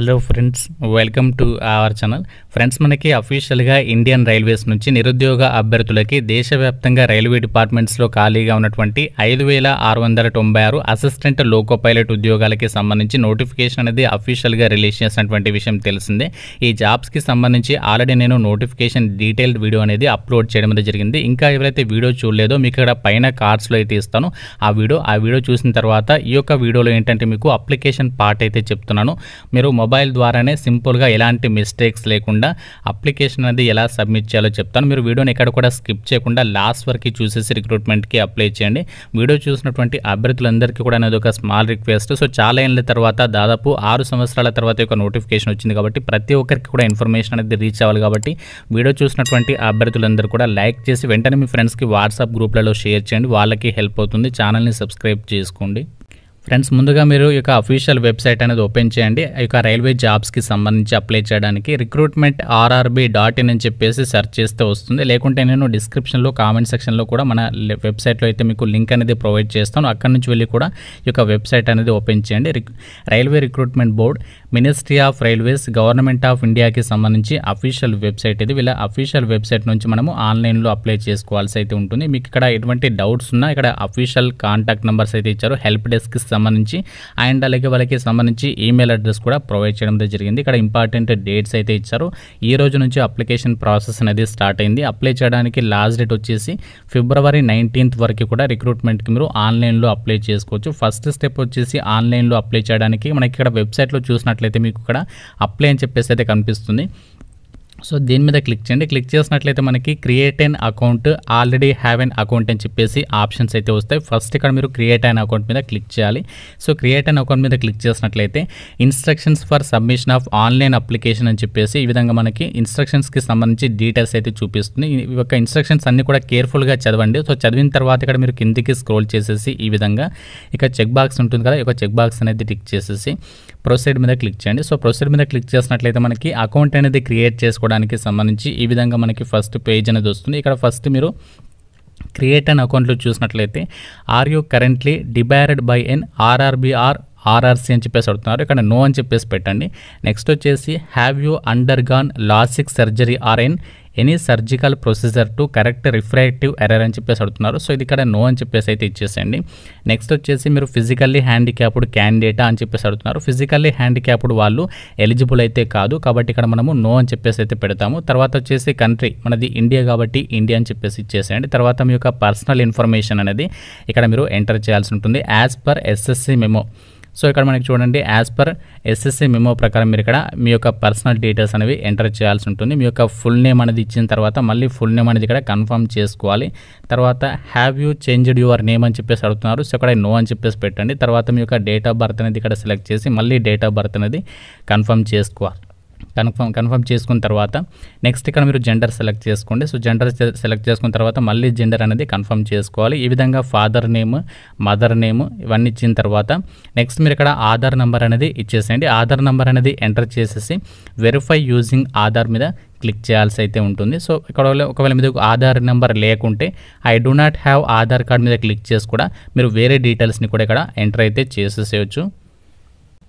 hello friends welcome to our channel friends మనకి అఫీషియల్గా Indian railways నుంచి నిరుద్యోగ అభ్యర్థులకి దేశవ్యాప్తంగా రైల్వే డిపార్ట్మెంట్స్లో ఖాళీగా ఉన్నటువంటి ఐదు వేల ఆరు వందల తొంభై ఆరు అసిస్టెంట్ లోకో పైలట్ ఉద్యోగాలకి సంబంధించి నోటిఫికేషన్ అనేది అఫీషియల్గా రిలీజ్ చేసినటువంటి విషయం తెలిసిందే ఈ జాబ్స్కి సంబంధించి ఆల్రెడీ నేను నోటిఫికేషన్ డీటెయిల్డ్ వీడియో అనేది అప్లోడ్ చేయడం జరిగింది ఇంకా ఎవరైతే వీడియో చూడలేదో మీకు ఇక్కడ పైన కార్డ్స్లో అయితే ఇస్తాను ఆ వీడియో ఆ వీడియో చూసిన తర్వాత ఈ యొక్క వీడియోలో ఏంటంటే మీకు అప్లికేషన్ పార్ట్ అయితే చెప్తున్నాను మీరు మొబైల్ ద్వారానే సింపుల్గా ఎలాంటి మిస్టేక్స్ లేకుండా అప్లికేషన్ అనేది ఎలా సబ్మిట్ చేయాలో చెప్తాను మీరు వీడియోని ఎక్కడ కూడా స్కిప్ చేయకుండా లాస్ట్ వరకు చూసేసి రిక్రూట్మెంట్కి అప్లై చేయండి వీడియో చూసినటువంటి అభ్యర్థులందరికీ కూడా అనేది ఒక స్మాల్ రిక్వెస్ట్ సో చాలా ఏళ్ళ తర్వాత దాదాపు ఆరు సంవత్సరాల తర్వాత ఒక నోటిఫికేషన్ వచ్చింది కాబట్టి ప్రతి ఒక్కరికి కూడా ఇన్ఫర్మేషన్ అనేది రీచ్ అవ్వాలి కాబట్టి వీడియో చూసినటువంటి అభ్యర్థులందరూ కూడా లైక్ చేసి వెంటనే మీ ఫ్రెండ్స్కి వాట్సాప్ గ్రూప్లలో షేర్ చేయండి వాళ్ళకి హెల్ప్ అవుతుంది ఛానల్ని సబ్స్క్రైబ్ చేసుకోండి ఫ్రెండ్స్ ముందుగా మీరు ఈ యొక్క అఫీషియల్ వెబ్సైట్ అనేది ఓపెన్ చేయండి ఈ యొక్క రైల్వే జాబ్స్కి సంబంధించి అప్లై చేయడానికి రిక్రూట్మెంట్ ఆర్ఆర్బి డాట్ ఇన్ అని చెప్పేసి సెర్చ్ చేస్తే వస్తుంది లేకుంటే నేను డిస్క్రిప్షన్లో కామెంట్ సెక్షన్లో కూడా మన వెబ్సైట్లో అయితే మీకు లింక్ అనేది ప్రొవైడ్ చేస్తాను అక్కడ నుంచి వెళ్ళి కూడా ఈ యొక్క వెబ్సైట్ అనేది ఓపెన్ చేయండి railway recruitment board ministry of railways government of ఇండియాకి సంబంధించి అఫీషియల్ వెబ్సైట్ ఇది వీళ్ళ అఫీషియల్ వెబ్సైట్ నుంచి మనము ఆన్లైన్లో అప్లై చేసుకోవాల్సి అయితే ఉంటుంది మీకు ఇక్కడ ఎటువంటి డౌట్స్ ఉన్నా ఇక్కడ అఫీషియల్ కాంటాక్ట్ నెంబర్స్ అయితే ఇచ్చారు హెల్ప్ డెస్క్కి సంబంధించి అండ్ అలాగే వాళ్ళకి సంబంధించి ఈమెయిల్ అడ్రస్ కూడా ప్రొవైడ్ చేయడం జరిగింది ఇక్కడ ఇంపార్టెంట్ డేట్స్ అయితే ఇచ్చారు ఈ రోజు నుంచి అప్లికేషన్ ప్రాసెస్ అనేది స్టార్ట్ అయింది అప్లై చేయడానికి లాస్ట్ డేట్ వచ్చేసి ఫిబ్రవరి నైన్టీన్త్ వరకు కూడా రిక్రూట్మెంట్కి మీరు ఆన్లైన్లో అప్లై చేసుకోవచ్చు ఫస్ట్ స్టెప్ వచ్చేసి ఆన్లైన్లో అప్లై చేయడానికి మనకి ఇక్కడ వెబ్సైట్లో చూసినట్టు చూసుకున్నట్లయితే మీకు ఇక్కడ అప్లై అని చెప్పేసి అయితే కనిపిస్తుంది సో దీని మీద క్లిక్ చేయండి క్లిక్ చేసినట్లయితే మనకి create an account already have an account అని చెప్పేసి ఆప్షన్స్ అయితే వస్తాయి ఫస్ట్ ఇక్కడ మీరు క్రియేట్ అయిన అకౌంట్ మీద క్లిక్ చేయాలి సో క్రియేట్ అయిన అకౌంట్ మీద క్లిక్ చేసినట్లయితే instructions for submission of online application అని చెప్పేసి ఈ విధంగా మనకి ఇన్స్ట్రక్షన్స్కి సంబంధించి డీటెయిల్స్ అయితే చూపిస్తుంది ఈ యొక్క ఇన్స్ట్రక్షన్స్ అన్నీ కూడా కేర్ఫుల్గా చదవండి సో చదివిన తర్వాత ఇక్కడ మీరు కిందికి స్క్రోల్ చేసేసి ఈ విధంగా ఇక చెక్ బాక్స్ ఉంటుంది కదా ఈ చెక్ బాక్స్ అనేది టిక్ చేసేసి ప్రొసీడ్ మీద క్లిక్ చేయండి సో ప్రొసీడ్ మీద క్లిక్ చేసినట్లయితే మనకి అకౌంట్ అనేది క్రియేట్ చేసుకోవడానికి సంబంధించి ఈ విధంగా మనకి ఫస్ట్ పేజ్ అనేది వస్తుంది ఇక్కడ ఫస్ట్ మీరు క్రియేట్ అండ్ అకౌంట్లో చూసినట్లయితే are you currently debarred by an RRB R RRC అని చెప్పేసి అడుగుతున్నారు ఇక్కడ నో అని చెప్పేసి పెట్టండి నెక్స్ట్ వచ్చేసి have you undergone LASIK surgery or an any surgical procedure to correct refractive error అని చెప్పేసి అడుగుతున్నారు సో ఇది ఇక్కడ నో అని చెప్పేసి అయితే ఇచ్చేసేయండి నెక్స్ట్ వచ్చేసి మీరు ఫిజికల్లీ హ్యాండిక్యాప్డ్ క్యాండిడేటా అని చెప్పేసి అడుగుతున్నారు ఫిజికల్లీ హ్యాండిక్యాప్డ్ వాళ్ళు ఎలిజిబుల్ అయితే కాదు కాబట్టి ఇక్కడ మనము నో అని చెప్పేసి అయితే పెడతాము తర్వాత వచ్చేసి కంట్రీ మనది ఇండియా కాబట్టి ఇండియా అని చెప్పేసి ఇచ్చేసేయండి తర్వాత మీ యొక్క పర్సనల్ ఇన్ఫర్మేషన్ అనేది ఇక్కడ మీరు ఎంటర్ చేయాల్సి ఉంటుంది as per SSC memo so ఇక్కడ మనకి చూడండి యాజ్ పర్ ఎస్ఎస్సి మెమో ప్రకారం మీరు ఇక్కడ మీ యొక్క పర్సనల్ డీటెయిల్స్ అనేవి ఎంటర్ చేయాల్సి ఉంటుంది మీ యొక్క ఫుల్ నేమ్ అనేది ఇచ్చిన తర్వాత మళ్ళీ ఫుల్ నేమ్ అనేది ఇక్కడ కన్ఫర్మ్ చేసుకోవాలి తర్వాత have you changed your name అని చెప్పేసి అడుగుతున్నారు సో ఇక్కడ నో అని చెప్పేసి పెట్టండి తర్వాత మీ యొక్క డేట్ ఆఫ్ బర్త్ అనేది ఇక్కడ సెలెక్ట్ చేసి మళ్ళీ డేట్ ఆఫ్ బర్త్ అనేది కన్ఫర్మ్ చేసుకోవాలి కన్ఫర్మ్ కన్ఫర్మ్ చేసుకున్న తర్వాత నెక్స్ట్ ఇక్కడ మీరు జెండర్ సెలెక్ట్ చేసుకోండి సో జెండర్ సెలెక్ట్ చేసుకున్న తర్వాత మళ్ళీ జెండర్ అనేది కన్ఫర్మ్ చేసుకోవాలి ఈ విధంగా ఫాదర్ నేమ్ మదర్ నేమ్ ఇవన్నీ ఇచ్చిన తర్వాత నెక్స్ట్ మీరు ఇక్కడ ఆధార్ నెంబర్ అనేది ఇచ్చేసేయండి ఆధార్ నెంబర్ అనేది ఎంటర్ చేసేసి వెరిఫై యూజింగ్ ఆధార్ మీద క్లిక్ చేయాల్సి అయితే ఉంటుంది సో ఇక్కడ ఒకవేళ మీద ఆధార్ నెంబర్ లేకుంటే I do not have Aadhaar card మీద క్లిక్ చేసి కూడా మీరు వేరే డీటెయిల్స్ని కూడా ఇక్కడ ఎంటర్ అయితే చేసేసేయచ్చు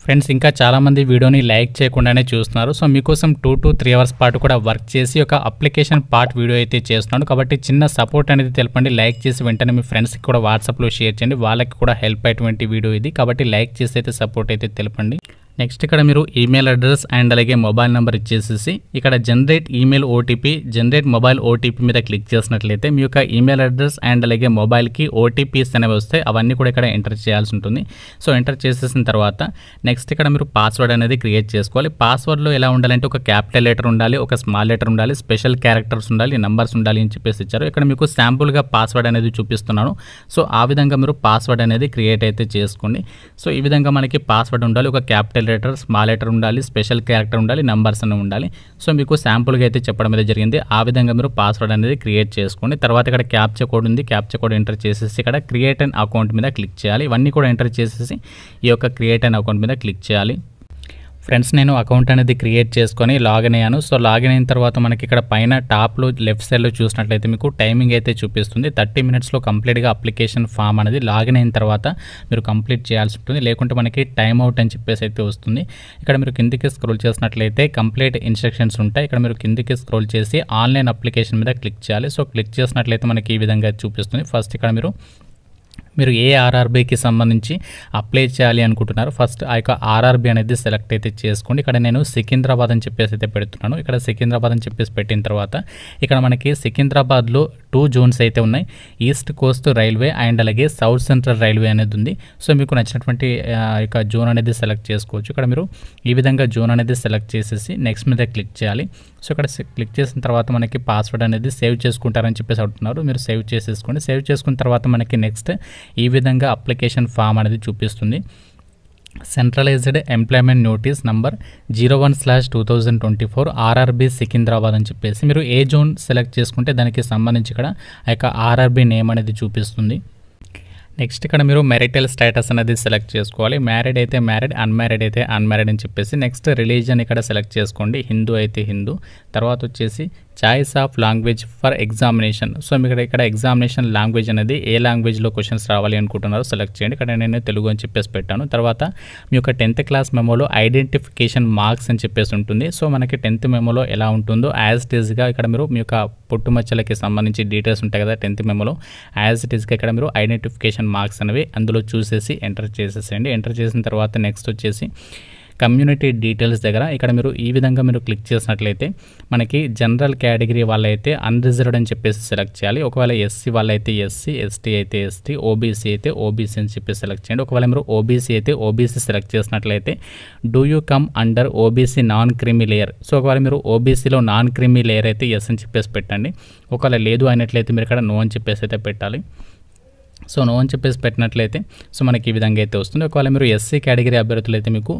ఫ్రెండ్స్ ఇంకా చాలామంది వీడియోని లైక్ చేయకుండానే చూస్తున్నారు సో మీకోసం టూ టు త్రీ అవర్స్ పాటు కూడా వర్క్ చేసి ఒక అప్లికేషన్ పార్ట్ వీడియో అయితే చేస్తున్నాను కాబట్టి చిన్న సపోర్ట్ అనేది తెలపండి లైక్ చేసి వెంటనే మీ ఫ్రెండ్స్కి కూడా వాట్సాప్లో షేర్ చేయండి వాళ్ళకి కూడా హెల్ప్ అయ్యేటువంటి వీడియో ఇది కాబట్టి లైక్ చేసి అయితే సపోర్ట్ అయితే తెలపండి నెక్స్ట్ ఇక్కడ మీరు ఈమెయిల్ అడ్రస్ అండ్ అలాగే మొబైల్ నెంబర్ ఇచ్చేసేసి ఇక్కడ generate email OTP generate mobile OTP మీద క్లిక్ చేసినట్లయితే మీ యొక్క ఈమెయిల్ అడ్రస్ అండ్ అలాగే మొబైల్కి ఓటీపీస్ అనేవి వస్తే అవన్నీ కూడా ఇక్కడ ఎంటర్ చేయాల్సి ఉంటుంది సో ఎంటర్ చేసేసిన తర్వాత నెక్స్ట్ ఇక్కడ మీరు పాస్వర్డ్ అనేది క్రియేట్ చేసుకోవాలి పాస్వర్డ్లో ఎలా ఉండాలంటే ఒక క్యాపిటల్ లెటర్ ఉండాలి ఒక స్మాల్ లెటర్ ఉండాలి స్పెషల్ క్యారెక్టర్స్ ఉండాలి నెంబర్స్ ఉండాలి అని చెప్పేసి ఇచ్చారు ఇక్కడ మీకు శాంపుల్గా పాస్వర్డ్ అనేది చూపిస్తున్నాను సో ఆ విధంగా మీరు పాస్వర్డ్ అనేది క్రియేట్ అయితే చేసుకోండి సో ఈ విధంగా మనకి పాస్వర్డ్ ఉండాలి ఒక క్యాపిటల్ లెటర్ స్మాల్ లెటర్ ఉండాలి స్పెషల్ క్యారెక్టర్ ఉండాలి నెంబర్స్ అని ఉండాలి సో మీకు శాంపుల్గా అయితే చెప్పడం అయితే జరిగింది ఆ విధంగా మీరు పాస్వర్డ్ అనేది క్రియేట్ చేసుకోండి తర్వాత ఇక్కడ క్యాప్చర్ కోడ్ ఉంది క్యాప్చర్ కోడ్ ఎంటర్ చేసేసి ఇక్కడ క్రియేట్ అండ్ అకౌంట్ మీద క్లిక్ చేయాలి ఇవన్నీ కూడా ఎంటర్ చేసేసి ఈ యొక్క క్రియేట్ అండ్ అకౌంట్ మీద క్లిక్ చేయాలి ఫ్రెండ్స్ నేను అకౌంట్ అనేది క్రియేట్ చేసుకొని లాగిన్ అయ్యాను సో లాగిన్ అయిన తర్వాత మనకి ఇక్కడ పైన టాప్లో లెఫ్ట్ సైడ్లో చూసినట్లయితే మీకు టైమింగ్ అయితే చూపిస్తుంది థర్టీ మినిట్స్లో కంప్లీట్గా అప్లికేషన్ ఫామ్ అనేది లాగిన్ అయిన తర్వాత మీరు కంప్లీట్ చేయాల్సి ఉంటుంది లేకుంటే మనకి టైం అవుట్ అని చెప్పేసి అయితే వస్తుంది ఇక్కడ మీరు కిందికి స్క్రోల్ చేసినట్లయితే కంప్లీట్ ఇన్స్ట్రక్షన్స్ ఉంటాయి ఇక్కడ మీరు కిందికి స్క్రోల్ చేసి ఆన్లైన్ అప్లికేషన్ మీద క్లిక్ చేయాలి సో క్లిక్ చేసినట్లయితే మనకి ఈ విధంగా చూపిస్తుంది ఫస్ట్ ఇక్కడ మీరు మీరు ఏ ఆర్ఆర్బికి సంబంధించి అప్లై చేయాలి అనుకుంటున్నారు ఫస్ట్ ఆ యొక్క ఆర్ఆర్బి అనేది సెలెక్ట్ అయితే చేసుకోండి ఇక్కడ నేను సికింద్రాబాద్ అని చెప్పేసి అయితే పెడుతున్నాను ఇక్కడ సికింద్రాబాద్ అని చెప్పేసి పెట్టిన తర్వాత ఇక్కడ మనకి సికింద్రాబాద్లో టూ జోన్స్ అయితే ఉన్నాయి ఈస్ట్ కోస్ట్ రైల్వే అండ్ అలాగే సౌత్ సెంట్రల్ రైల్వే అనేది ఉంది సో మీకు నచ్చినటువంటి యొక్క జోన్ అనేది సెలెక్ట్ చేసుకోవచ్చు ఇక్కడ మీరు ఈ విధంగా జోన్ అనేది సెలెక్ట్ చేసేసి నెక్స్ట్ మీద క్లిక్ చేయాలి సో ఇక్కడ క్లిక్ చేసిన తర్వాత మనకి పాస్వర్డ్ అనేది సేవ్ చేసుకుంటారని చెప్పేసి అంటున్నారు మీరు సేవ్ చేసేసుకోండి సేవ్ చేసుకున్న తర్వాత మనకి నెక్స్ట్ ఈ విధంగా అప్లికేషన్ ఫామ్ అనేది చూపిస్తుంది centralised employment notice number zero one slash two thousand twenty four RRB Secunderabad అని చెప్పేసి మీరు ఏ జోన్ సెలెక్ట్ చేసుకుంటే దానికి సంబంధించి ఇక్కడ ఆ యొక్క ఆర్ఆర్బీ నేమ్ అనేది చూపిస్తుంది నెక్స్ట్ ఇక్కడ మీరు మ్యారిటల్ స్టేటస్ అనేది సెలెక్ట్ చేసుకోవాలి మ్యారీడ్ అయితే మ్యారీడ్ అన్మ్యారీడ్ అయితే అన్మ్యారీడ్ అని చెప్పేసి నెక్స్ట్ రిలీజన్ ఇక్కడ సెలెక్ట్ చేసుకోండి హిందూ అయితే హిందూ తర్వాత వచ్చేసి choice of language for examination so మీకు ఇక్కడ ఎగ్జామినేషన్ లాంగ్వేజ్ అనేది ఏ లాంగ్వేజ్లో క్వశ్చన్స్ రావాలి అనుకుంటున్నారో సెలెక్ట్ చేయండి ఇక్కడ నేను తెలుగు అని చెప్పేసి పెట్టాను తర్వాత మీ యొక్క టెన్త్ క్లాస్ మెమోలో ఐడెంటిఫికేషన్ మార్క్స్ అని చెప్పేసి ఉంటుంది సో మనకి టెన్త్ మెమోలో ఎలా ఉంటుందో యాజ్ ఇట్ ఈస్గా ఇక్కడ మీరు మీ యొక్క పుట్టుమచ్చలకి సంబంధించి డీటెయిల్స్ ఉంటాయి కదా టెన్త్ మెమోలో యాజ్ ఇట్ ఈస్గా ఇక్కడ మీరు ఐడెంటిఫికేషన్ మార్క్స్ అనేవి అందులో చూసేసి ఎంటర్ చేసేసేయండి ఎంటర్ చేసిన తర్వాత నెక్స్ట్ వచ్చేసి కమ్యూనిటీ డీటెయిల్స్ దగ్గర ఇక్కడ మీరు ఈ విధంగా మీరు క్లిక్ చేసినట్లయితే మనకి జనరల్ కేటగిరీ వాళ్ళైతే అన్రిజర్వ్డ్ అని చెప్పేసి సెలెక్ట్ చేయాలి ఒకవేళ ఎస్సీ వాళ్ళైతే ఎస్సీ ఎస్టీ అయితే ఎస్టీ ఓబీసీ అయితే ఓబీసీ అని చెప్పి సెలెక్ట్ చేయండి ఒకవేళ మీరు ఓబీసీ అయితే ఓబీసీ సెలెక్ట్ చేసినట్లయితే do you come under OBC non creamy layer so ఒకవేళ మీరు ఓబీసీలో నాన్ క్రిమి లేయర్ అయితే ఎస్ అని చెప్పేసి పెట్టండి ఒకవేళ లేదు అయినట్లయితే మీరు ఇక్కడ నో అని చెప్పేసి అయితే పెట్టాలి సో నో అని చెప్పేసి పెట్టినట్లయితే సో మనకి ఈ విధంగా అయితే వస్తుంది ఒకవేళ మీరు ఎస్సీ కేటగిరీ అభ్యర్థులు అయితే మీకు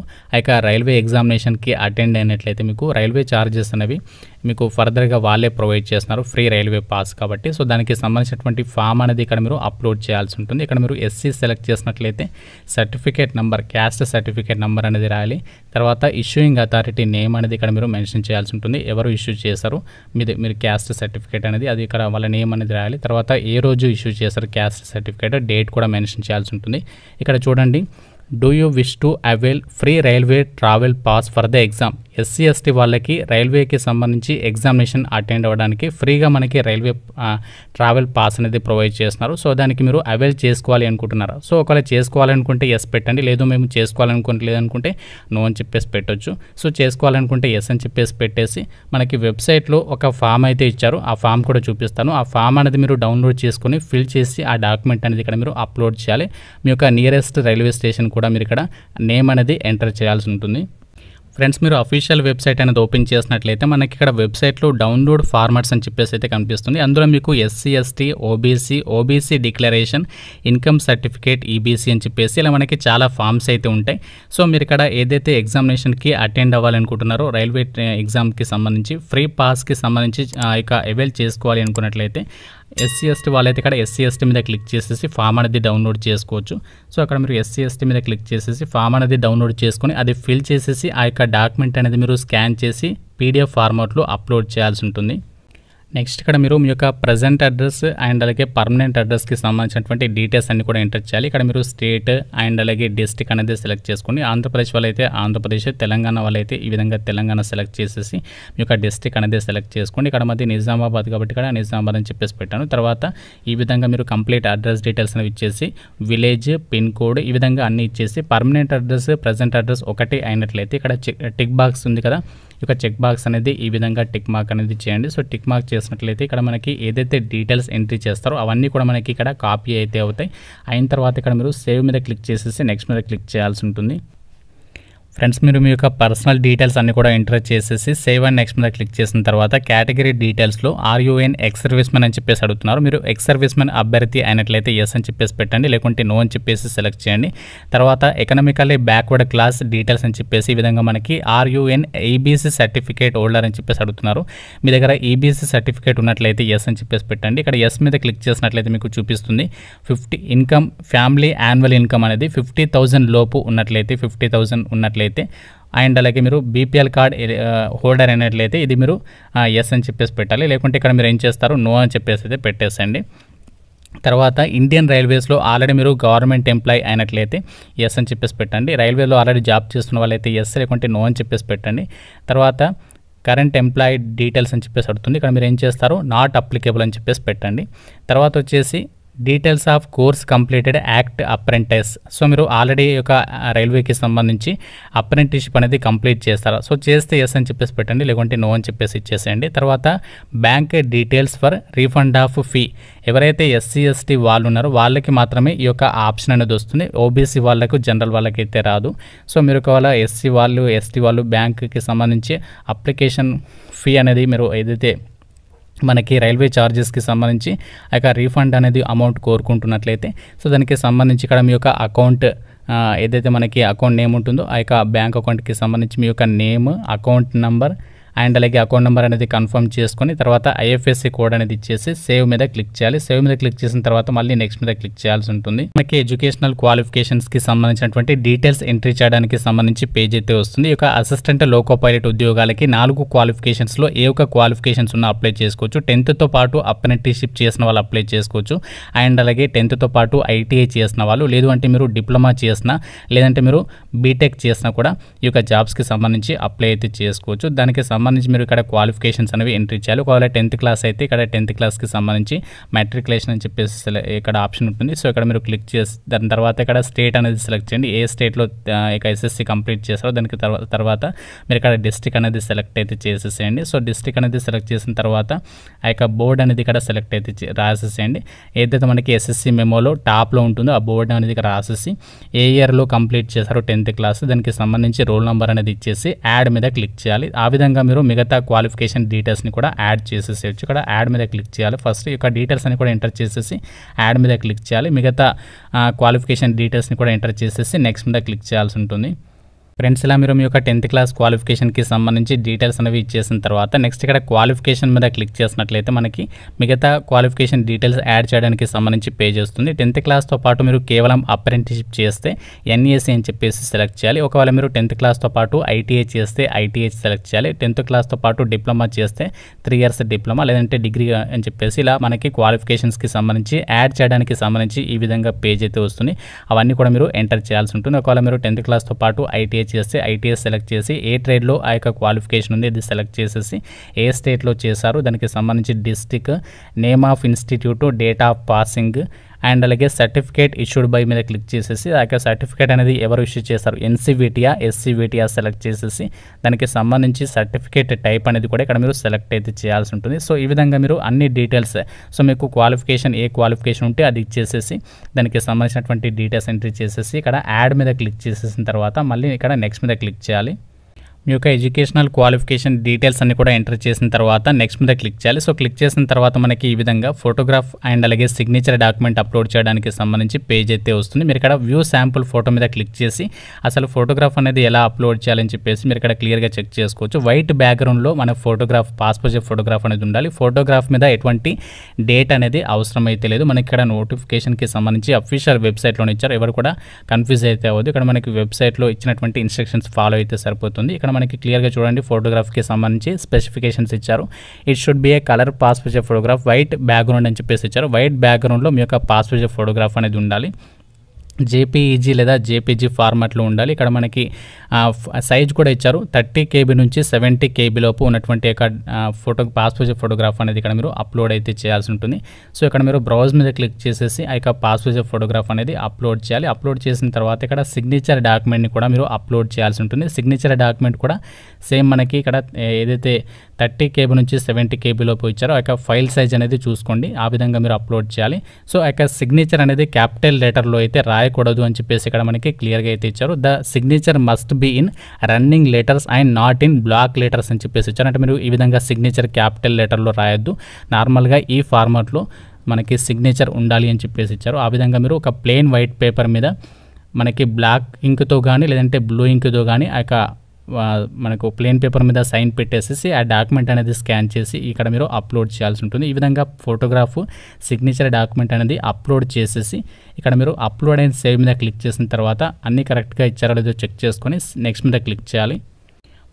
ఆ రైల్వే ఎగ్జామినేషన్కి అటెండ్ అయినట్లయితే మీకు రైల్వే ఛార్జెస్ అనేవి మీకు ఫర్దర్గా వాళ్ళే ప్రొవైడ్ చేస్తున్నారు ఫ్రీ రైల్వే పాస్ కాబట్టి సో దానికి సంబంధించినటువంటి ఫామ్ అనేది ఇక్కడ మీరు అప్లోడ్ చేయాల్సి ఉంటుంది ఇక్కడ మీరు ఎస్సీ సెలెక్ట్ చేసినట్లయితే certificate number caste certificate number అనేది రాయాలి తర్వాత ఇష్యూయింగ్ అథారిటీ నేమ్ అనేది ఇక్కడ మీరు మెన్షన్ చేయాల్సి ఉంటుంది ఎవరు ఇష్యూ చేశారు మీది మీరు క్యాస్ట్ సర్టిఫికేట్ అనేది అది ఇక్కడ వాళ్ళ నేమ్ అనేది రాయాలి తర్వాత ఏ రోజు ఇష్యూ చేశారు క్యాస్ట్ సర్టిఫికేట్ డేట్ కూడా మెన్షన్ చేయాల్సి ఉంటుంది ఇక్కడ చూడండి do you wish to avail free railway travel pass for the exam SC ST వాళ్ళకి రైల్వేకి సంబంధించి ఎగ్జామినేషన్ అటెండ్ అవ్వడానికి ఫ్రీగా మనకి రైల్వే ట్రావెల్ పాస్ అనేది ప్రొవైడ్ చేస్తున్నారు సో దానికి మీరు అవైల్ చేసుకోవాలి అనుకుంటున్నారు సో ఒకవేళ చేసుకోవాలనుకుంటే ఎస్ పెట్టండి లేదు మేము చేసుకోవాలనుకుంటలేదు అనుకుంటే నో అని చెప్పేసి పెట్టొచ్చు సో చేసుకోవాలనుకుంటే ఎస్ అని చెప్పేసి పెట్టేసి మనకి వెబ్సైట్లో ఒక ఫామ్ అయితే ఇచ్చారు ఆ ఫామ్ కూడా చూపిస్తాను ఆ ఫామ్ అనేది మీరు డౌన్లోడ్ చేసుకొని ఫిల్ చేసి ఆ డాక్యుమెంట్ అనేది ఇక్కడ మీరు అప్లోడ్ చేయాలి మీ యొక్క నియరెస్ట్ రైల్వే స్టేషన్ కూడా మీరు ఇక్కడ నేమ్ అనేది ఎంటర్ చేయాల్సి ఉంటుంది ఫ్రెండ్స్ మీరు అఫీషియల్ వెబ్సైట్ అనేది ఓపెన్ చేసినట్లయితే మనకి ఇక్కడ వెబ్సైట్లో డౌన్లోడ్ ఫార్మాట్స్ అని చెప్పేసి అయితే కనిపిస్తుంది అందులో మీకు SC ST OBC OBC declaration income certificate EBC అని చెప్పేసి ఇలా మనకి చాలా ఫామ్స్ అయితే ఉంటాయి సో మీరు ఇక్కడ ఏదైతే ఎగ్జామినేషన్కి అటెండ్ అవ్వాలనుకుంటున్నారో రైల్వే ఎగ్జామ్కి సంబంధించి ఫ్రీ పాస్కి సంబంధించి ఇక అవైల్ చేసుకోవాలి అనుకున్నట్లయితే ఎస్సీ ఎస్టీ వాళ్ళైతే ఇక్కడ ఎస్సీ ఎస్టీ మీద క్లిక్ చేసేసి ఫామ్ అనేది డౌన్లోడ్ చేసుకోవచ్చు సో అక్కడ మీరు ఎస్సీ ఎస్టీ మీద క్లిక్ చేసేసి ఫామ్ అనేది డౌన్లోడ్ చేసుకొని అది ఫిల్ చేసేసి ఆ యొక్క డాక్యుమెంట్ అనేది మీరు స్కాన్ చేసి పీడిఎఫ్ ఫార్మాట్లో అప్లోడ్ చేయాల్సి ఉంటుంది నెక్స్ట్ ఇక్కడ మీరు మీ యొక్క ప్రజెంట్ అడ్రస్ అండ్ అలాగే పర్మనెంట్ అడ్రస్కి సంబంధించినటువంటి డీటెయిల్స్ అన్ని కూడా ఎంటర్ చేయాలి ఇక్కడ మీరు స్టేట్ అండ్ అలాగే డిస్టిక్ అనేది సెలెక్ట్ చేసుకోండి ఆంధ్రప్రదేశ్ వాళ్ళైతే ఆంధ్రప్రదేశ్ తెలంగాణ వాళ్ళైతే ఈ విధంగా తెలంగాణ సెలెక్ట్ చేసేసి మీ యొక్క డిస్టిక్ అనేది సెలెక్ట్ చేసుకోండి ఇక్కడ మధ్య నిజామాబాద్ కాబట్టి ఇక్కడ నిజామాబాద్ అని చెప్పేసి పెట్టాను తర్వాత ఈ విధంగా మీరు కంప్లీట్ అడ్రస్ డీటెయిల్స్ అనేవి ఇచ్చేసి విలేజ్ పిన్ కోడ్ ఈ విధంగా అన్ని ఇచ్చేసి పర్మనెంట్ అడ్రస్ ప్రజెంట్ అడ్రస్ ఒకటి అయినట్లయితే ఇక్కడ టిక్ బాక్స్ ఉంది కదా యొక్క చెక్ బాక్స్ అనేది ఈ విధంగా టిక్ మార్క్ అనేది చేయండి సో టిక్ మార్క్ చేసినట్లయితే ఇక్కడ మనకి ఏదైతే డీటెయిల్స్ ఎంట్రీ చేస్తారో అవన్నీ కూడా మనకి ఇక్కడ కాపీ అయితే అవుతాయి అయిన తర్వాత ఇక్కడ మీరు సేవ్ మీద క్లిక్ చేసేసి నెక్స్ట్ మీద క్లిక్ చేయాల్సి ఉంటుంది ఫ్రెండ్స్ మీరు మీ యొక్క పర్సనల్ డీటెయిల్స్ అన్ని కూడా ఎంటర్ చేసేసి సేవ్ అండ్ నెక్స్ట్ మీద క్లిక్ చేసిన తర్వాత కేటగిరీ డీటెయిల్స్లో ఆర్యూఎన్ ఎక్స్ సర్వీస్ మెన్ అని చెప్పేసి అడుగుతున్నారు మీరు ఎక్స్ సర్వీస్ మెన్ అభ్యర్థి అయినట్లయితే ఎస్ అని చెప్పేసి పెట్టండి లేకుంటే నో అని చెప్పేసి సెలెక్ట్ చేయండి తర్వాత ఎకనామికలీ బ్యాక్వర్డ్ క్లాస్ డీటెయిల్స్ అని చెప్పేసి ఈ విధంగా మనకి ఆర్యూఎన్ ఈబీసీ సర్టిఫికేట్ హోల్డర్ అని చెప్పేసి అడుగుతున్నారు మీ దగ్గర ఈబీసీ సర్టిఫికేట్ ఉన్నట్లయితే ఎస్ అని చెప్పేసి పెట్టండి ఇక్కడ ఎస్ మీద క్లిక్ చేసినట్లయితే మీకు చూపిస్తుంది fifty income family annual income అనేది ఫిఫ్టీ లోపు ఉన్నట్లయితే ఫిఫ్టీ ఉన్నట్లయితే అయితే అండ్ అలాగే మీరు బీపీఎల్ కార్డ్ హోల్డర్ అయినట్లయితే ఇది మీరు ఎస్ అని చెప్పేసి పెట్టాలి లేకుంటే ఇక్కడ మీరు ఏం చేస్తారు నో అని చెప్పేసి అయితే పెట్టేసండి తర్వాత ఇండియన్ రైల్వేస్లో ఆల్రెడీ మీరు గవర్నమెంట్ ఎంప్లాయీ అయినట్లయితే ఎస్ అని చెప్పేసి పెట్టండి రైల్వేలో ఆల్రెడీ జాబ్ చేస్తున్న వాళ్ళైతే ఎస్ లేకుంటే నో అని చెప్పేసి పెట్టండి తర్వాత కరెంట్ ఎంప్లాయీ డీటెయిల్స్ అని చెప్పేసి అడుగుతుంది ఇక్కడ మీరు ఏం చేస్తారు నాట్ అప్లికేబుల్ అని చెప్పేసి పెట్టండి తర్వాత వచ్చేసి details of course completed act apprentice so మీరు ఆల్రెడీ ఒక రైల్వేకి సంబంధించి అప్రెంటిషిప్ అనేది కంప్లీట్ చేస్తారా సో చేస్తే ఎస్ అని చెప్పేసి పెట్టండి లేకుంటే నో అని చెప్పేసి ఇచ్చేసేయండి తర్వాత bank details for refund of fee ఎవరైతే ఎస్సీ ఎస్టీ వాళ్ళు ఉన్నారో వాళ్ళకి మాత్రమే ఈ యొక్క ఆప్షన్ అనేది వస్తుంది ఓబీసీ వాళ్ళకు జనరల్ వాళ్ళకైతే రాదు సో మీరు ఒకవేళ ఎస్సీ వాళ్ళు ఎస్టీ వాళ్ళు బ్యాంక్కి సంబంధించి అప్లికేషన్ ఫీ అనేది మీరు ఏదైతే మనకి రైల్వే ఛార్జెస్కి సంబంధించి ఆ యొక్క రీఫండ్ అనేది అమౌంట్ కోరుకుంటున్నట్లయితే సో దానికి సంబంధించి ఇక్కడ మీ యొక్క అకౌంట్ ఏదైతే మనకి అకౌంట్ నేమ్ ఉంటుందో ఆ యొక్క బ్యాంక్ అకౌంట్కి సంబంధించి మీ యొక్క నేమ్ అకౌంట్ నంబర్ అండ్ అలాగే అకౌంట్ నెంబర్ అనేది కన్ఫర్మ్ చేసుకొని తర్వాత ఐఎఫ్ఎస్సి కోడ్ అనేది ఇచ్చేసి సేవ్ మీద క్లిక్ చేయాలి సేవ్ మీద క్లిక్ చేసిన తర్వాత మళ్ళీ నెక్స్ట్ మీద క్లిక్ చేయాల్సి ఉంటుంది మనకి ఎడ్యుకేషనల్ క్వాలిఫికేషన్స్కి సంబంధించినటువంటి డీటెయిల్స్ ఎంట్రీ చేయడానికి సంబంధించి పేజ్ అయితే వస్తుంది ఈ అసిస్టెంట్ లోకో పైలట్ ఉద్యోగాలకి నాలుగు క్వాలిఫికేషన్స్లో ఏ ఒక్క క్వాలిఫికేషన్స్ ఉన్న అప్లై చేసుకోవచ్చు టెన్త్తో పాటు అప్రెంటిషిప్ చేసిన వాళ్ళు అప్లై చేసుకోవచ్చు అండ్ అలాగే టెన్త్తో పాటు ఐటీఐ చేసిన వాళ్ళు లేదు అంటే మీరు డిప్లొమా చేసిన లేదంటే మీరు బీటెక్ చేసినా కూడా ఈ యొక్క జాబ్స్కి సంబంధించి అప్లై అయితే చేసుకోవచ్చు దానికి సంబంధించి మీరు ఇక్కడ క్వాలిఫికేషన్స్ అనేవి ఎంట్రీ ఇచ్చారు ఒకవేళ టెన్త్ క్లాస్ అయితే ఇక్కడ టెన్త్ క్లాస్కి సంబంధించి మెట్రికులేషన్ అని చెప్పేసి ఇక్కడ ఆప్షన్ ఉంటుంది సో ఇక్కడ మీరు క్లిక్ చేసి దాని తర్వాత ఇక్కడ స్టేట్ అనేది సెలెక్ట్ చేయండి ఏ స్టేట్లో ఇక ఎస్ఎస్సి కంప్లీట్ చేస్తారో దానికి తర్వాత మీరు ఇక్కడ డిస్టిక్ అనేది సెలెక్ట్ అయితే చేసేసేయండి సో డిస్టిక్ అనేది సెలెక్ట్ చేసిన తర్వాత ఆ యొక్క బోర్డ్ అనేది ఇక్కడ సెలెక్ట్ అయితే రాసేసేయండి ఏదైతే మనకి ఎస్ఎస్సి మెమోలో టాప్లో ఉంటుందో ఆ బోర్డు అనేది ఇక్కడ రాసేసి ఏ ఇయర్లో కంప్లీట్ చేశారో టెన్త్ క్లాస్ దానికి సంబంధించి రోల్ నెంబర్ అనేది ఇచ్చేసి యాడ్ మీద క్లిక్ చేయాలి ఆ విధంగా మీరు మిగతా క్వాలిఫికేషన్ డీటెయిల్స్ని కూడా యాడ్ చేసేసేయచ్చు ఇక్కడ యాడ్ మీద క్లిక్ చేయాలి ఫస్ట్ యొక్క డీటెయిల్స్ అని కూడా ఎంటర్ చేసేసి యాడ్ మీద క్లిక్ చేయాలి మిగతా క్వాలిఫికేషన్ డీటెయిల్స్ని కూడా ఎంటర్ చేసేసి నెక్స్ట్ మీద క్లిక్ చేయాల్సి ఉంటుంది ఫ్రెండ్స్ ఇలా మీరు మీ యొక్క టెన్త్ క్లాస్ క్వాలిఫికేషన్కి సంబంధించి డీటెయిల్స్ అనేవి ఇచ్చేసిన తర్వాత నెక్స్ట్ ఇక్కడ క్వాలిఫికేషన్ మీద క్లిక్ చేసినట్లయితే మనకి మిగతా క్వాలిఫికేషన్ డీటెయిల్స్ యాడ్ చేయడానికి సంబంధించి పే చేస్తుంది టెన్త్ క్లాస్తో పాటు మీరు కేవలం అప్రెంటిషిప్ చేస్తే ఎన్ఈఎస్సీ అని చెప్పేసి సెలెక్ట్ చేయాలి ఒకవేళ మీరు టెన్త్ క్లాస్తో పాటు ఐటీఐ చేస్తే ఐటీఐ సెలెక్ట్ చేయాలి టెన్త్ క్లాస్తో పాటు డిప్లొమా చేస్తే త్రీ ఇయర్స్ డిప్లొమా లేదంటే డిగ్రీ అని చెప్పేసి ఇలా మనకి క్వాలిఫికేషన్స్కి సంబంధించి యాడ్ చేయడానికి సంబంధించి ఈ విధంగా పేజ్ అయితే వస్తుంది అవన్నీ కూడా మీరు ఎంటర్ చేయాల్సి ఉంటుంది ఒకవేళ మీరు టెన్త్ క్లాస్తో పాటు ఐటీఐ సెలెక్ట్ చేస్తే ఐటీఎస్ సెలెక్ట్ చేసి ఏ ట్రేడ్లో ఆ యొక్క క్వాలిఫికేషన్ ఉంది అది సెలెక్ట్ చేసేసి ఏ స్టేట్లో చేశారు దానికి సంబంధించి district name of institute date of passing and అలాగే సర్టిఫికేట్ ఇష్యూడ్ బై మీద క్లిక్ చేసేసి అలాగే సర్టిఫికేట్ అనేది ఎవరు ఇష్యూ చేస్తారు ఎన్సీవీటీఆ ఎస్సీవీటీఆ సెలెక్ట్ చేసేసి దానికి సంబంధించి సర్టిఫికేట్ టైప్ అనేది కూడా ఇక్కడ మీరు సెలెక్ట్ అయితే చేయాల్సి ఉంటుంది సో ఈ విధంగా మీరు అన్ని డీటెయిల్స్ సో మీకు క్వాలిఫికేషన్ ఏ క్వాలిఫికేషన్ ఉంటే అది ఇచ్చేసేసి దానికి సంబంధించినటువంటి డీటెయిల్స్ ఎంట్రీ చేసేసి ఇక్కడ యాడ్ మీద క్లిక్ చేసేసిన తర్వాత మళ్ళీ ఇక్కడ నెక్స్ట్ మీద క్లిక్ చేయాలి మీ యొక్క ఎడ్యుకేషనల్ క్వాలిఫికేషన్ డీటెయిల్స్ అన్ని కూడా ఎంటర్ చేసిన తర్వాత నెక్స్ట్ మీద క్లిక్ చేయాలి సో క్లిక్ చేసిన తర్వాత మనకి ఈ విధంగా ఫోటోగ్రాఫ్ అండ్ అలాగే సిగ్నేచర్ డాక్యుమెంట్ అప్లోడ్ చేయడానికి సంబంధించి పేజ్ అయితే వస్తుంది మీరు ఇక్కడ వ్యూ శాంపుల్ ఫోటో మీద క్లిక్ చేసి అసలు ఫోటోగ్రాఫ్ అనేది ఎలా అప్లోడ్ చేయాలని చెప్పేసి మీరు ఇక్కడ క్లియర్గా చెక్ చేసుకోవచ్చు వైట్ బ్యాక్గ్రౌండ్లో మన ఫోటోగ్రాఫ్ పాస్పోర్ట్ ఫోటోగ్రాఫ్ అనేది ఉండాలి ఫోటోగ్రాఫ్ మీద ఎటువంటి డేట్ అనేది అవసరం అయితే లేదు మనకి ఇక్కడ నోటిఫికేషన్కి సంబంధించి అఫీషియల్ వెబ్సైట్లోనే ఇచ్చారు ఎవరు కూడా కన్ఫ్యూజ్ అయితే అవ్వదు ఇక్కడ మనకి వెబ్సైట్లో ఇచ్చినటువంటి ఇన్స్ట్రక్షన్స్ ఫాలో అయితే సరిపోతుంది ఇక్కడ మనకి క్లియర్గా చూడండి ఫోటోగ్రాఫ్కి సంబంధించి స్పెసిఫికేషన్స్ ఇచ్చారు it should be a colour pass photograph white background అని చెప్పేసి ఇచ్చారు వైట్ బ్యాక్గ్రౌండ్లో మీ యొక్క పాస్ ఫోటోగ్రాఫ్ అనేది ఉండాలి జేపీఈజీ లేదా జేపీజీ ఫార్మాట్లో ఉండాలి ఇక్కడ మనకి సైజ్ కూడా ఇచ్చారు థర్టీ కేబీ నుంచి సెవెంటీ కేబీ లోపు ఉన్నటువంటి యొక్క ఫోటో పాస్పోర్ట్ ఫోటోగ్రాఫ్ అనేది ఇక్కడ మీరు అప్లోడ్ అయితే చేయాల్సి ఉంటుంది సో ఇక్కడ మీరు బ్రౌజ్ మీద క్లిక్ చేసేసి ఆ యొక్క పాస్పోర్ట్ ఫోటోగ్రాఫ్ అనేది అప్లోడ్ చేయాలి అప్లోడ్ చేసిన తర్వాత ఇక్కడ సిగ్నేచర్ డాక్యుమెంట్ని కూడా మీరు అప్లోడ్ చేయాల్సి ఉంటుంది సిగ్నేచర్ డాక్యుమెంట్ కూడా సేమ్ మనకి ఇక్కడ ఏదైతే థర్టీ కేబీ నుంచి సెవెంటీ కేబీ లోపు ఇచ్చారో ఆ యొక్క ఫైల్ సైజ్ అనేది చూసుకోండి ఆ విధంగా మీరు అప్లోడ్ చేయాలి సో ఆ యొక్క సిగ్నేచర్ అనేది క్యాపిటల్ లెటర్లో అయితే రాయ రాయకూడదు అని చెప్పేసి ఇక్కడ మనకి క్లియర్గా అయితే ఇచ్చారు the signature must be in running letters and not in block letters అని చెప్పేసి ఇచ్చారు అంటే మీరు ఈ విధంగా సిగ్నేచర్ క్యాపిటల్ లెటర్లో రాయొద్దు నార్మల్గా ఈ ఫార్మాట్లో మనకి సిగ్నేచర్ ఉండాలి అని చెప్పేసి ఇచ్చారు ఆ విధంగా మీరు ఒక ప్లెయిన్ వైట్ పేపర్ మీద మనకి బ్లాక్ ఇంక్తో కానీ లేదంటే బ్లూ ఇంక్తో కానీ ఆ యొక్క మనకు ప్లేన్ పేపర్ మీద సైన్ పెట్టేసేసి ఆ డాక్యుమెంట్ అనేది స్కాన్ చేసి ఇక్కడ మీరు అప్లోడ్ చేయాల్సి ఉంటుంది ఈ విధంగా ఫోటోగ్రాఫ్ సిగ్నేచర్ డాక్యుమెంట్ అనేది అప్లోడ్ చేసేసి ఇక్కడ మీరు అప్లోడ్ అయిన సేవ్ మీద క్లిక్ చేసిన తర్వాత అన్నీ కరెక్ట్గా ఇచ్చారో లేదో చెక్ చేసుకొని నెక్స్ట్ మీద క్లిక్ చేయాలి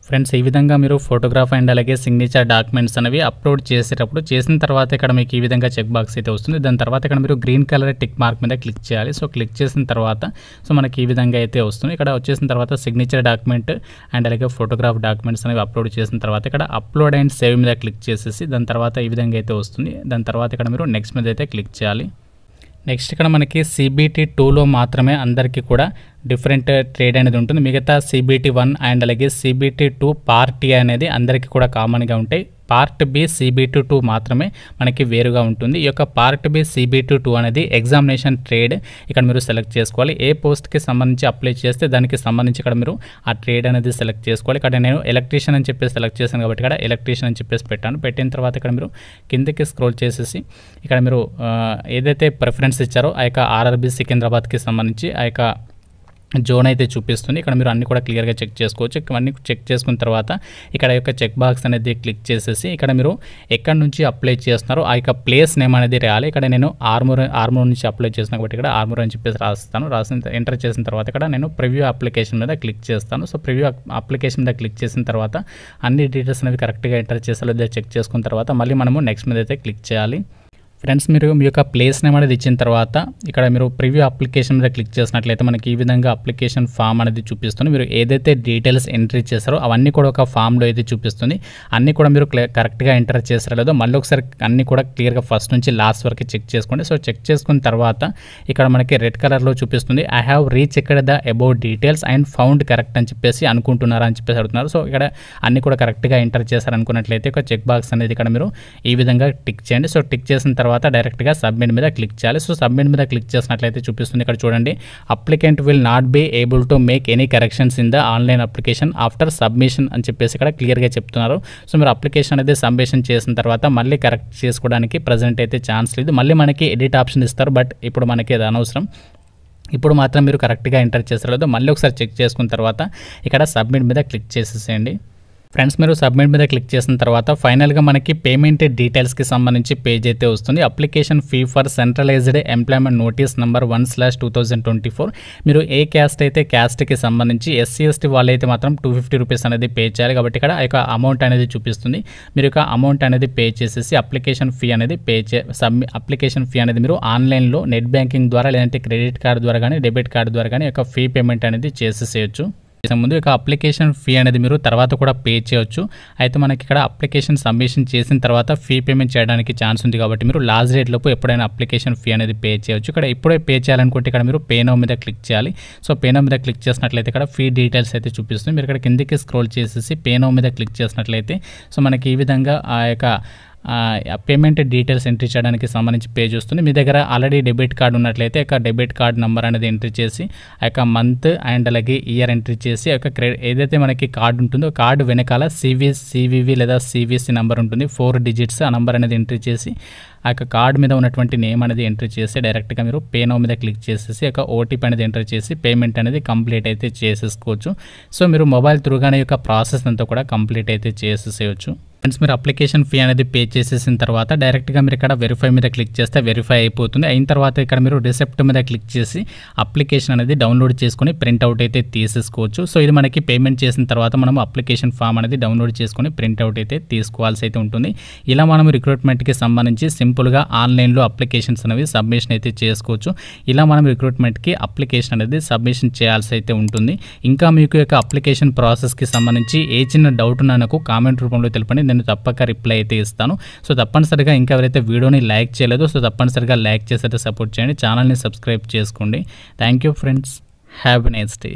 ఫ్రెండ్స్ ఈ విధంగా మీరు ఫోటోగ్రాఫ్ అండ్ అలాగే సిగ్నేచర్ డాక్యుమెంట్స్ అనేవి అప్లోడ్ చేసేటప్పుడు చేసిన తర్వాత ఇక్కడ మీకు ఈ విధంగా చెక్ బాక్స్ అయితే వస్తుంది దాని తర్వాత ఇక్కడ మీరు గ్రీన్ కలర్ టిక్ మార్క్ మీద క్లిక్ చేయాలి సో క్లిక్ చేసిన తర్వాత సో మనకి ఈ విధంగా అయితే వస్తుంది ఇక్కడ వచ్చేసిన తర్వాత సిగ్నేచర్ డాక్యుమెంట్ అండ్ అలాగే ఫోటోగ్రాఫ్ డాక్యుమెంట్స్ అనేవి అప్లోడ్ చేసిన తర్వాత ఇక్కడ అప్లోడ్ అండ్ సేవ్ మీద క్లిక్ చేసేసి దాని తర్వాత ఈ విధంగా అయితే వస్తుంది దాని తర్వాత ఇక్కడ మీరు నెక్స్ట్ మీద అయితే క్లిక్ చేయాలి నెక్స్ట్ ఇక్కడ మనకి సిబిటీ టూలో మాత్రమే అందరికీ కూడా డిఫరెంట్ ట్రేడ్ అనేది ఉంటుంది మిగతా సిబిటీ వన్ అండ్ అలాగే సిబిటీ టూ పార్టీ అనేది అందరికీ కూడా కామన్గా ఉంటాయి పార్ట్ బి సిబిటు టూ మాత్రమే మనకి వేరుగా ఉంటుంది ఈ యొక్క పార్ట్ బి సిబిటు టూ అనేది ఎగ్జామినేషన్ ట్రేడ్ ఇక్కడ మీరు సెలెక్ట్ చేసుకోవాలి ఏ పోస్ట్కి సంబంధించి అప్లై చేస్తే దానికి సంబంధించి ఇక్కడ మీరు ఆ ట్రేడ్ అనేది సెలెక్ట్ చేసుకోవాలి ఇక్కడ నేను ఎలక్ట్రీషియన్ అని చెప్పేసి సెలెక్ట్ చేశాను కాబట్టి ఇక్కడ ఎలక్ట్రీషియన్ అని చెప్పేసి పెట్టాను పెట్టిన తర్వాత ఇక్కడ మీరు కిందకి స్క్రోల్ చేసేసి ఇక్కడ మీరు ఏదైతే ప్రిఫరెన్స్ ఇచ్చారో ఆ యొక్క ఆర్ఆర్బి సికింద్రాబాద్కి సంబంధించి ఆ యొక్క జోన్ అయితే చూపిస్తుంది ఇక్కడ మీరు అన్ని కూడా క్లియర్గా చెక్ చేసుకోవచ్చు ఇవన్నీ చెక్ చేసుకున్న తర్వాత ఇక్కడ యొక్క చెక్ బాక్స్ అనేది క్లిక్ చేసేసి ఇక్కడ మీరు ఎక్కడి నుంచి అప్లై చేస్తున్నారో ఆ యొక్క ప్లేస్ నేమ్ అనేది రాయాలి ఇక్కడ నేను ఆర్మూర్ ఆర్మూర్ నుంచి అప్లై చేసిన కాబట్టి ఇక్కడ ఆర్మూర్ అని చెప్పేసి రాస్తాను రాసిన ఎంటర్ చేసిన తర్వాత ఇక్కడ నేను ప్రివ్యూ అప్లికేషన్ మీద క్లిక్ చేస్తాను సో ప్రివ్యూ అప్లికేషన్ మీద క్లిక్ చేసిన తర్వాత అన్ని డీటెయిల్స్ అనేవి కరెక్ట్గా ఎంటర్ చేసాలో చెక్ చేసుకున్న తర్వాత మళ్ళీ మనము నెక్స్ట్ మీద అయితే క్లిక్ చేయాలి ఫ్రెండ్స్ మీరు మీ యొక్క ప్లేస్ నేమ్ అనేది ఇచ్చిన తర్వాత ఇక్కడ మీరు ప్రివ్యూ అప్లికేషన్ మీద క్లిక్ చేసినట్లయితే మనకి ఈ విధంగా అప్లికేషన్ ఫామ్ అనేది చూపిస్తుంది మీరు ఏదైతే డీటెయిల్స్ ఎంట్రీ చేశారో అవన్నీ కూడా ఒక ఫామ్లో అయితే చూపిస్తుంది అన్నీ కూడా మీరు కరెక్ట్గా ఎంటర్ చేసారో లేదో మళ్ళీ ఒకసారి అన్నీ కూడా క్లియర్గా ఫస్ట్ నుంచి లాస్ట్ వరకు చెక్ చేసుకోండి సో చెక్ చేసుకున్న తర్వాత ఇక్కడ మనకి రెడ్ కలర్లో చూపిస్తుంది ఐ హ్యావ్ రీచ్ ఇక్కడ the about details and found correct అని చెప్పేసి అనుకుంటున్నారా అని చెప్పేసి అడుగుతున్నారు సో ఇక్కడ అన్నీ కూడా కరెక్ట్గా ఎంటర్ చేశారనుకున్నట్లయితే ఒక చెక్ బాక్స్ అనేది ఇక్కడ మీరు ఈ విధంగా టిక్ చేయండి సో టిక్ చేసిన తర్వాత తర్వాత డైరెక్ట్గా సబ్మిట్ మీద క్లిక్ చేయాలి సో సబ్మిట్ మీద క్లిక్ చేసినట్లయితే చూపిస్తుంది ఇక్కడ చూడండి applicant will not be able to make any corrections in the online application after submission అని చెప్పేసి ఇక్కడ క్లియర్గా చెప్తున్నారు సో మీరు అప్లికేషన్ అనేది సబ్మిషన్ చేసిన తర్వాత మళ్ళీ కరెక్ట్ చేసుకోవడానికి ప్రజెంట్ అయితే ఛాన్స్ లేదు మళ్ళీ మనకి ఎడిట్ ఆప్షన్ ఇస్తారు బట్ ఇప్పుడు మనకి అది అనవసరం ఇప్పుడు మాత్రం మీరు కరెక్ట్గా ఎంటర్ చేసలేదు మళ్ళీ ఒకసారి చెక్ చేసుకున్న తర్వాత ఇక్కడ సబ్మిట్ మీద క్లిక్ చేసేసేయండి ఫ్రెండ్స్ మీరు సబ్మిట్ మీద క్లిక్ చేసిన తర్వాత ఫైనల్గా మనకి పేమెంట్ డీటెయిల్స్కి సంబంధించి పేజ్ అయితే వస్తుంది application fee for centralised employment notice number one slash two twenty four మీరు ఏ క్యాస్ట్ అయితే క్యాస్ట్కి సంబంధించి ఎస్సీ ఎస్టీ వాళ్ళైతే మాత్రం టూ ఫిఫ్టీ రూపీస్ అనేది పే చేయాలి కాబట్టి ఇక్కడ యొక్క అమౌంట్ అనేది చూపిస్తుంది మీరు యొక్క అమౌంట్ అనేది పే చేసేసి అప్లికేషన్ ఫీ అనేది పే చే అప్లికేషన్ ఫీ అనేది మీరు ఆన్లైన్లో నెట్ బ్యాంకింగ్ ద్వారా లేదంటే క్రెడిట్ కార్డు ద్వారా కానీ డెబిట్ కార్డు ద్వారా కానీ యొక్క ఫీ పేమెంట్ అనేది చేసేసేయచ్చు చేసే ముందు ఇక అప్లికేషన్ ఫీ అనేది మీరు తర్వాత కూడా పే చేయవచ్చు అయితే మనకి ఇక్కడ అప్లికేషన్ సబ్మిషన్ చేసిన తర్వాత ఫీ పేమెంట్ చేయడానికి ఛాన్స్ ఉంది కాబట్టి మీరు లాస్ట్ డేట్లోపు ఎప్పుడైనా అప్లికేషన్ ఫీ అనేది పే చేయవచ్చు ఇక్కడ ఇప్పుడే పే చేయాలనుకుంటే ఇక్కడ మీరు పేనో మీద క్లిక్ చేయాలి సో పేనో మీద క్లిక్ చేసినట్లయితే ఇక్కడ ఫీ డీటెయిల్స్ అయితే చూపిస్తుంది మీరు ఇక్కడ కిందికి స్క్రోల్ చేసేసి పేనో మీద క్లిక్ చేసినట్లయితే సో మనకి ఈ విధంగా ఆ యొక్క పేమెంట్ డీటెయిల్స్ ఎంట్రీ చేయడానికి సంబంధించి పే చేస్తుంది మీ దగ్గర ఆల్రెడీ డెబిట్ కార్డు ఉన్నట్లయితే ఆ డెబిట్ కార్డు నెంబర్ అనేది ఎంట్రీ చేసి ఆ యొక్క మంత్ అండ్ అలాగే ఇయర్ ఎంట్రీ చేసి యొక్క క్రెడిట్ ఏదైతే మనకి కార్డు ఉంటుందో కార్డు వెనకాల సివి సివివి లేదా సివిసి నెంబర్ ఉంటుంది ఫోర్ డిజిట్స్ ఆ నెంబర్ అనేది ఎంట్రీ చేసి ఆ యొక్క కార్డు మీద ఉన్నటువంటి నేమ్ అనేది ఎంట్రీ చేసి డైరెక్ట్గా మీరు నో మీద క్లిక్ చేసేసి ఒక ఓటీపీ అనేది ఎంటర్ చేసి పేమెంట్ అనేది కంప్లీట్ అయితే చేసేసుకోవచ్చు సో మీరు మొబైల్ త్రూగానే యొక్క ప్రాసెస్ అంతా కూడా కంప్లీట్ అయితే చేసేసేయచ్చు ఫ్రెండ్స్ మీరు అప్లికేషన్ ఫీ అనేది పే చేసేసిన తర్వాత డైరెక్ట్గా మీరు ఇక్కడ వెరిఫై మీద క్లిక్ చేస్తే వెరిఫై అయిపోతుంది అయిన తర్వాత ఇక్కడ మీరు రిసెప్ట్ మీద క్లిక్ చేసి అప్లికేషన్ అనేది డౌన్లోడ్ చేసుకుని ప్రింట్అవుట్ అయితే తీసేసుకోవచ్చు సో ఇది మనకి పేమెంట్ చేసిన తర్వాత మనం అప్లికేషన్ ఫామ్ అనేది డౌన్లోడ్ చేసుకుని ప్రింట్అవుట్ అయితే తీసుకోవాల్సి అయితే ఉంటుంది ఇలా మనం రిక్రూట్మెంట్కి సంబంధించి సింపుల్గా ఆన్లైన్లో అప్లికేషన్స్ అనేవి సబ్మిషన్ అయితే చేసుకోవచ్చు ఇలా మనం రిక్రూట్మెంట్కి అప్లికేషన్ అనేది సబ్మిషన్ చేయాల్సి అయితే ఉంటుంది ఇంకా మీకు యొక్క అప్లికేషన్ ప్రాసెస్కి సంబంధించి ఏ చిన్న డౌట్ నాకు కామెంట్ రూపంలో తెలపండి నేను తప్పక రిప్లై అయితే ఇస్తాను సో తప్పనిసరిగా ఇంకా ఎవరైతే వీడియోని లైక్ చేయలేదో సో తప్పనిసరిగా లైక్ చేసి అయితే సపోర్ట్ చేయండి ఛానల్ని సబ్స్క్రైబ్ చేసుకోండి thank you friends happy nice day